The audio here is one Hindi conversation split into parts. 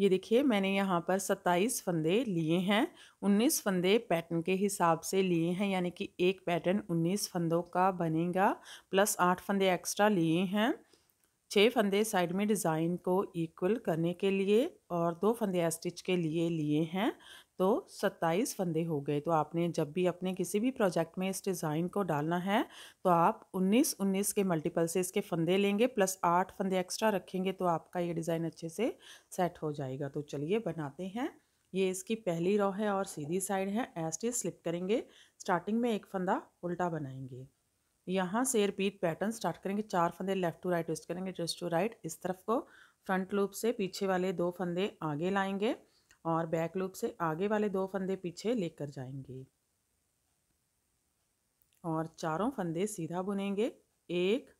ये देखिए मैंने यहाँ पर 27 फंदे लिए हैं 19 फंदे पैटर्न के हिसाब से लिए हैं यानी कि एक पैटर्न 19 फंदों का बनेगा प्लस आठ फंदे एक्स्ट्रा लिए हैं छः फंदे साइड में डिज़ाइन को इक्वल करने के लिए और दो फंदे स्टिच के लिए लिए हैं तो 27 फंदे हो गए तो आपने जब भी अपने किसी भी प्रोजेक्ट में इस डिज़ाइन को डालना है तो आप 19 19 के मल्टीपल से इसके फंदे लेंगे प्लस आठ फंदे एक्स्ट्रा रखेंगे तो आपका ये डिज़ाइन अच्छे से सेट हो जाएगा तो चलिए बनाते हैं ये इसकी पहली रॉ है और सीधी साइड है एस्टी स्लिप करेंगे स्टार्टिंग में एक फंदा उल्टा बनाएंगे यहाँ से रिपीट पैटर्न स्टार्ट करेंगे चार फंदे लेफ़्ट टू राइट ट्विस्ट करेंगे ट्विस्ट टू राइट इस तरफ को फ्रंट लूप से पीछे वाले दो फंदे आगे लाएंगे और बैक लूप से आगे वाले दो फंदे पीछे लेकर जाएंगे और चारों फंदे सीधा बुनेंगे एक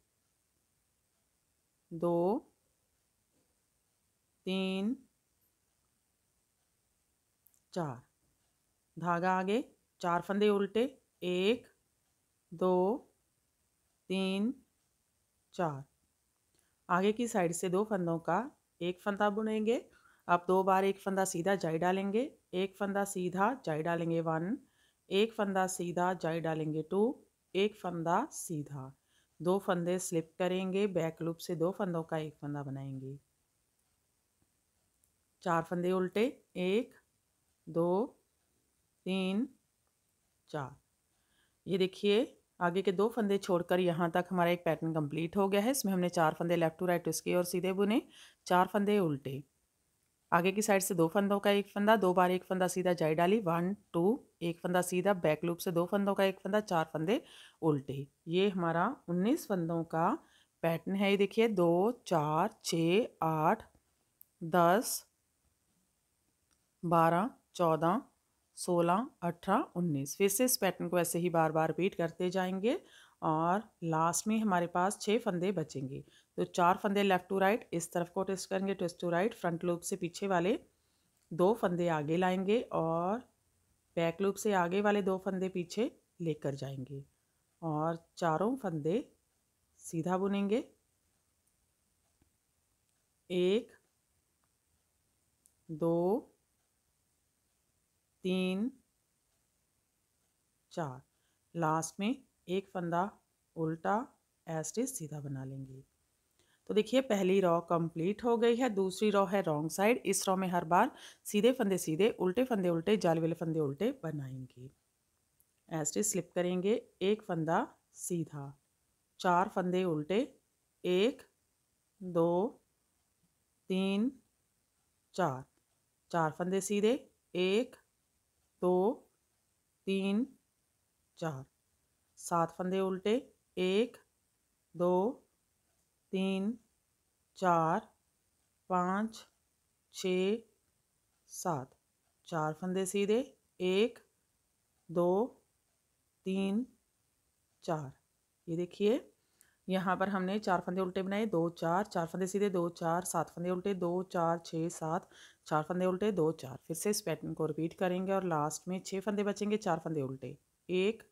दो तीन चार धागा आगे चार फंदे उल्टे एक दो तीन चार आगे की साइड से दो फंदों का एक फंदा बुनेंगे आप दो बार एक फंदा सीधा जाई डालेंगे एक फंदा सीधा जाई डालेंगे वन एक फंदा सीधा जाई डालेंगे टू एक फंदा सीधा दो फंदे स्लिप करेंगे बैक लूप से दो फंदों का एक फंदा बनाएंगे चार फंदे उल्टे एक दो तीन चार ये देखिए आगे के दो फंदे छोड़कर यहाँ तक हमारा एक पैटर्न कंप्लीट हो गया है इसमें हमने चार फंदे लेफ़्ट टू राइट उसके और सीधे बुने चार फंदे उल्टे आगे की साइड से दो फंदों का एक फंदा दो बार एक फंदा सीधा जाई डाली वन टू एक फंदा सीधा बैक लूप से दो फंदों का एक फंदा चार फंदे उल्टे ये हमारा उन्नीस फंदों का पैटर्न है ये देखिए दो चार छ आठ दस बारह चौदह सोलह अठारह उन्नीस फिर से इस पैटर्न को ऐसे ही बार बार रिपीट करते जाएंगे और लास्ट में हमारे पास छः फंदे बचेंगे तो चार फंदे लेफ़्ट टू राइट इस तरफ को ट्विस्ट करेंगे twist to right front loop से पीछे वाले दो फंदे आगे लाएंगे और बैक लूप से आगे वाले दो फंदे पीछे लेकर जाएंगे और चारों फंदे सीधा बुनेंगे एक दो तीन चार लास्ट में एक फंदा उल्टा एस्टिस सीधा बना लेंगे तो देखिए पहली रॉ कंप्लीट हो गई है दूसरी रॉ है रॉन्ग साइड इस रॉ में हर बार सीधे फंदे सीधे उल्टे फंदे उल्टे जाल वाले फंदे उल्टे बनाएंगे एस्टिस स्लिप करेंगे एक फंदा सीधा चार फंदे उल्टे एक दो तीन चार चार फंदे सीधे एक दो तीन चार सात फंदे उल्टे एक दो तीन चार पाँच छ सात चार फंदे सीधे एक दो तीन चार ये देखिए यहाँ पर हमने चार फंदे उल्टे बनाए दो चार चार फंदे सीधे दो चार सात फंदे उल्टे दो चार छः सात चार फंदे उल्टे दो चार फिर से इस पैटर्न को रिपीट करेंगे और लास्ट में छः फंदे बचेंगे चार फंदे उल्टे एक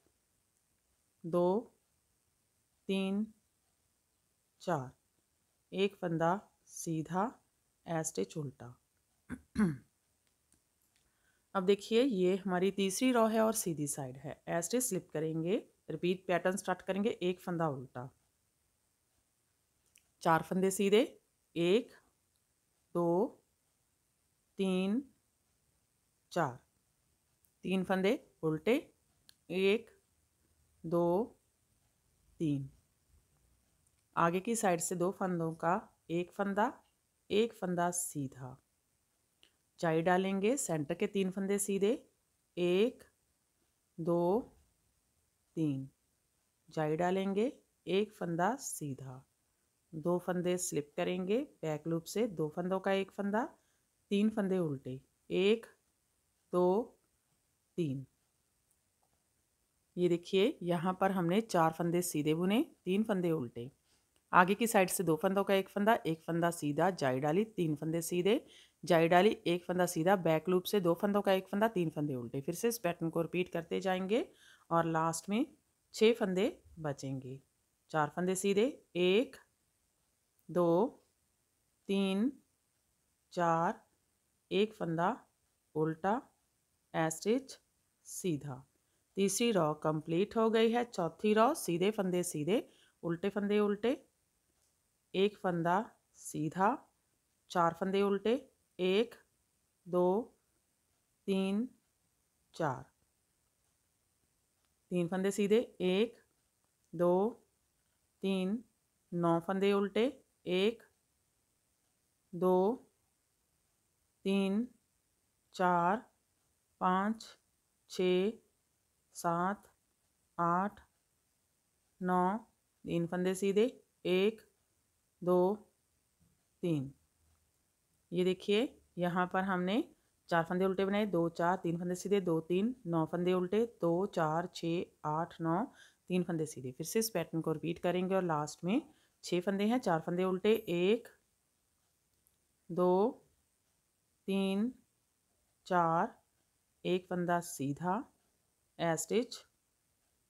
दो तीन चार एक फंदा सीधा एस्टिच उल्टा अब देखिए ये हमारी तीसरी रॉ है और सीधी साइड है एस्टिच स्लिप करेंगे रिपीट पैटर्न स्टार्ट करेंगे एक फंदा उल्टा चार फंदे सीधे एक दो तीन चार तीन फंदे उल्टे एक दो तीन आगे की साइड से दो फंदों का एक फंदा एक फंदा सीधा चाई डालेंगे सेंटर के तीन फंदे सीधे एक दो तीन जाई डालेंगे एक फंदा सीधा दो फंदे स्लिप करेंगे बैक लूप से दो फंदों का एक फंदा तीन फंदे उल्टे एक दो तीन ये देखिए यहाँ पर हमने चार फंदे सीधे बुने तीन फंदे उल्टे आगे की साइड से दो फंदों का एक फंदा एक फंदा सीधा जाई डाली तीन फंदे सीधे जाई डाली एक फंदा सीधा बैक लूप से दो फंदों का एक फंदा तीन फंदे उल्टे फिर से इस पैटर्न को रिपीट करते जाएंगे और लास्ट में छः फंदे बचेंगे चार फंदे सीधे एक दो तीन चार एक फंदा उल्टा एस्टिच सीधा तीसरी रॉ कंप्लीट हो गई है चौथी रॉ सीधे फंदे सीधे उल्टे फंदे उल्टे एक फंदा सीधा चार फंदे उल्टे एक दो तीन चार तीन फंदे सीधे एक दो तीन नौ फंदे उल्टे एक दो तीन चार पाँच छः सात आठ नौ तीन फंदे सीधे एक दो तीन ये देखिए यहाँ पर हमने चार फंदे उल्टे बनाए दो चार तीन फंदे सीधे दो तीन नौ फंदे उल्टे दो चार छः आठ नौ तीन फंदे सीधे फिर से इस पैटर्न को रिपीट करेंगे और लास्ट में छः फंदे हैं चार फंदे उल्टे एक दो तीन चार एक फंदा सीधा ए स्टिच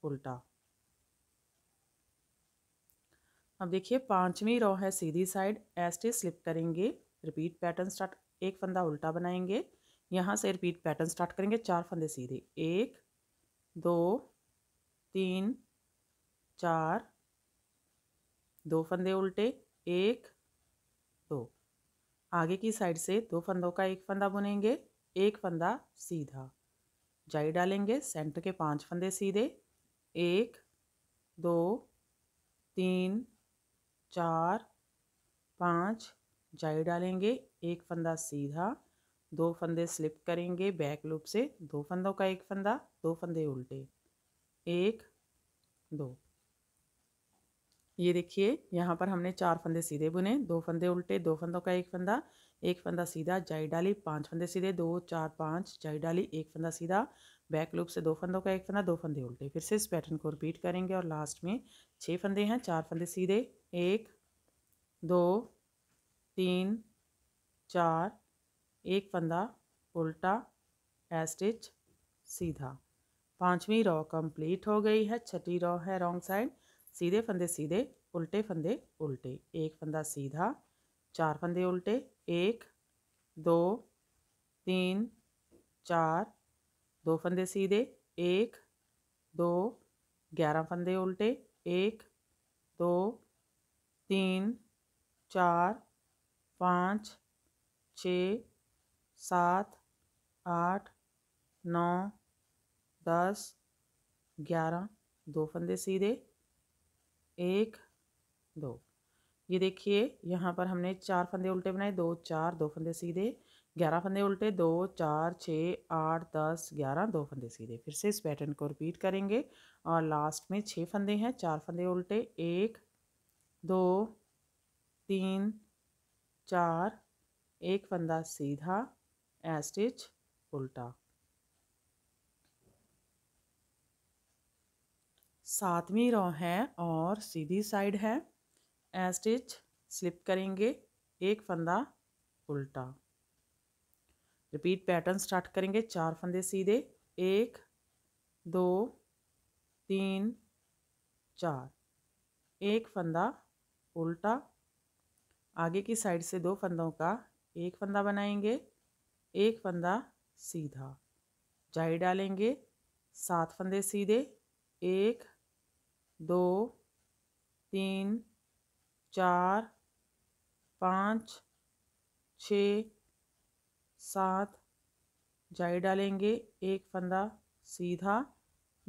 उल्टा अब देखिए पांचवी रो है सीधी साइड ए स्टिच स्लिप करेंगे रिपीट पैटर्न स्टार्ट एक फंदा उल्टा बनाएंगे यहाँ से रिपीट पैटर्न स्टार्ट करेंगे चार फंदे सीधे एक दो तीन चार दो फंदे उल्टे एक दो आगे की साइड से दो फंदों का एक फंदा बुनेंगे एक फंदा सीधा जाई डालेंगे सेंटर के पांच फंदे सीधे एक दो तीन चार पाँच जाई डालेंगे एक फंदा सीधा दो फंदे स्लिप करेंगे बैक लूप से दो फंदों का एक फंदा दो फंदे उल्टे एक दो ये देखिए यहाँ पर हमने चार फंदे सीधे बुने दो फंदे उल्टे दो फंदों का एक फंदा एक फंदा सीधा जाई डाली पांच फंदे सीधे दो चार पाँच जाई डाली एक फंदा सीधा बैक लूप से दो फंदों का एक फंदा दो फंदे उल्टे फिर से इस पैटर्न को रिपीट करेंगे और लास्ट में छः फंदे हैं चार फंदे सीधे एक दो तीन चार एक फंदा उल्टा एस्टिच सीधा पांचवी रॉ कंप्लीट हो गई है छठी रॉ है रॉन्ग साइड सीधे फंदे सीधे उल्टे फंदे उल्टे एक फंदा सीधा चार फंदे उल्टे एक दो तीन चार दो फंदे सीधे एक दो ग्यारह फंदे उल्टे एक दो तीन चार पाँच छ सात आठ नौ दस ग्यारह दो फंदे सीधे एक दो ये देखिए यहाँ पर हमने चार फंदे उल्टे बनाए दो चार दो फंदे सीधे ग्यारह फंदे उल्टे दो चार छः आठ दस ग्यारह दो फंदे सीधे फिर से इस पैटर्न को रिपीट करेंगे और लास्ट में छः फंदे हैं चार फंदे उल्टे एक दो तीन चार एक फंदा सीधा एस्टिच उल्टा सातवीं रो है और सीधी साइड है स्टिच स्लिप करेंगे एक फंदा उल्टा रिपीट पैटर्न स्टार्ट करेंगे चार फंदे सीधे एक दो तीन चार एक फंदा उल्टा आगे की साइड से दो फंदों का एक फंदा बनाएंगे एक फंदा सीधा जाई डालेंगे सात फंदे सीधे एक दो तीन चार पाँच छ सात जाई डालेंगे एक फंदा सीधा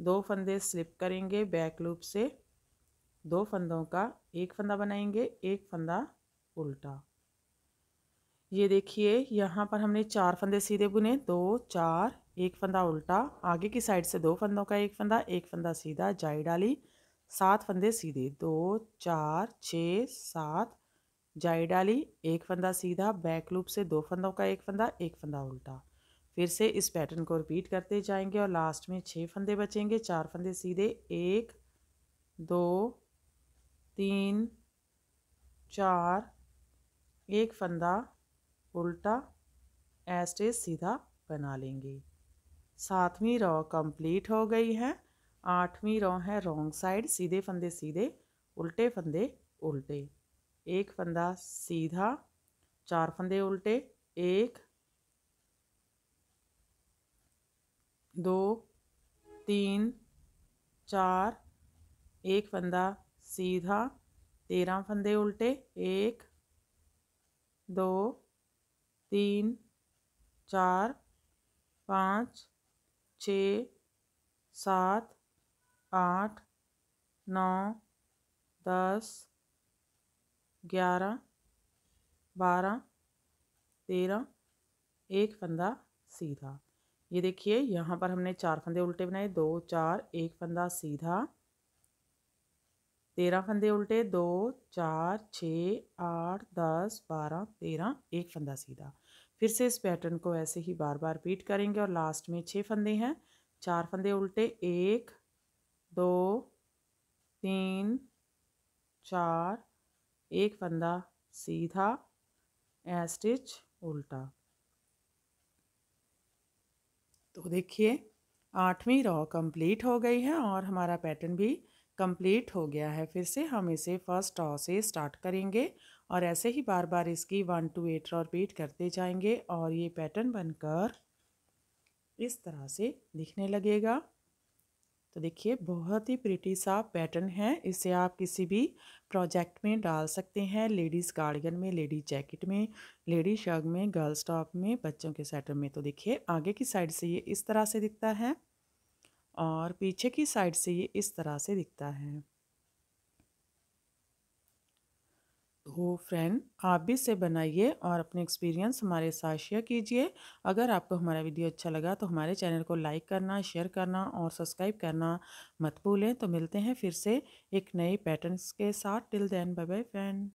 दो फंदे स्लिप करेंगे बैक लूप से दो फंदों का एक फंदा बनाएंगे एक फंदा उल्टा ये देखिए यहाँ पर हमने चार फंदे सीधे बुने दो चार एक फंदा उल्टा आगे की साइड से दो फंदों का एक फंदा एक फंदा सीधा जाई डाली सात फंदे सीधे दो चार छ सात जाई डाली एक फंदा सीधा बैक लूप से दो फंदों का एक फंदा एक फंदा उल्टा फिर से इस पैटर्न को रिपीट करते जाएंगे और लास्ट में छः फंदे बचेंगे चार फंदे सीधे एक दो तीन चार एक फंदा उल्टा एस्टेज सीधा बना लेंगे सातवीं रॉ कंप्लीट हो गई है आठवीं रॉ है रोंग साइड सीधे फंदे सीधे उल्टे फंदे उल्टे एक फंदा सीधा चार फंदे उल्टे एक दो तीन चार एक फंदा सीधा तेरह फंदे उल्टे एक दो तीन चार पाँच छ सात आठ नौ दस ग्यारह बारह तेरह एक फंदा सीधा ये देखिए यहाँ पर हमने चार फंदे उल्टे बनाए दो चार एक फंदा सीधा तेरह फंदे उल्टे दो चार छः आठ दस बारह तेरह एक फंदा सीधा फिर से इस पैटर्न को ऐसे ही बार बार रिपीट करेंगे और लास्ट में छः फंदे हैं चार फंदे उल्टे एक दो तीन चार एक फंदा सीधा ए स्टिच उल्टा तो देखिए आठवीं रॉ कंप्लीट हो गई है और हमारा पैटर्न भी कंप्लीट हो गया है फिर से हम इसे फर्स्ट रॉ से स्टार्ट करेंगे और ऐसे ही बार बार इसकी one to eight row repeat करते जाएंगे और ये पैटर्न बनकर इस तरह से दिखने लगेगा तो देखिए बहुत ही प्रिटी सा पैटर्न है इसे आप किसी भी प्रोजेक्ट में डाल सकते हैं लेडीज़ गार्डियन में लेडीज़ जैकेट में लेडीज शर्ग में गर्ल्स टॉप में बच्चों के स्वेटर में तो देखिए आगे की साइड से ये इस तरह से दिखता है और पीछे की साइड से ये इस तरह से दिखता है हो फ्रेंड आप भी इसे बनाइए और अपने एक्सपीरियंस हमारे साथ शेयर कीजिए अगर आपको हमारा वीडियो अच्छा लगा तो हमारे चैनल को लाइक करना शेयर करना और सब्सक्राइब करना मत भूलें तो मिलते हैं फिर से एक नए पैटर्न्स के साथ till then bye bye friend